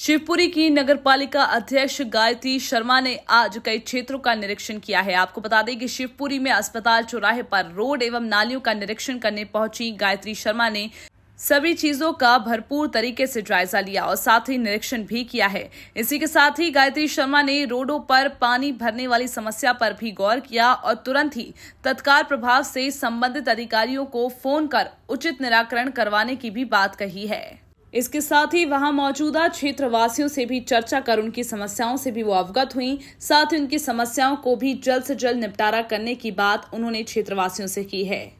शिवपुरी की नगर पालिका अध्यक्ष गायत्री शर्मा ने आज कई क्षेत्रों का निरीक्षण किया है आपको बता दें कि शिवपुरी में अस्पताल चौराहे पर रोड एवं नालियों का निरीक्षण करने पहुंची गायत्री शर्मा ने सभी चीजों का भरपूर तरीके से जायजा लिया और साथ ही निरीक्षण भी किया है इसी के साथ ही गायत्री शर्मा ने रोडों पर पानी भरने वाली समस्या पर भी गौर किया और तुरंत ही तत्काल प्रभाव से संबंधित अधिकारियों को फोन कर उचित निराकरण करवाने की भी बात कही है इसके साथ ही वहां मौजूदा क्षेत्रवासियों से भी चर्चा कर उनकी समस्याओं से भी वो अवगत हुई साथ ही उनकी समस्याओं को भी जल्द से जल्द निपटारा करने की बात उन्होंने क्षेत्रवासियों से की है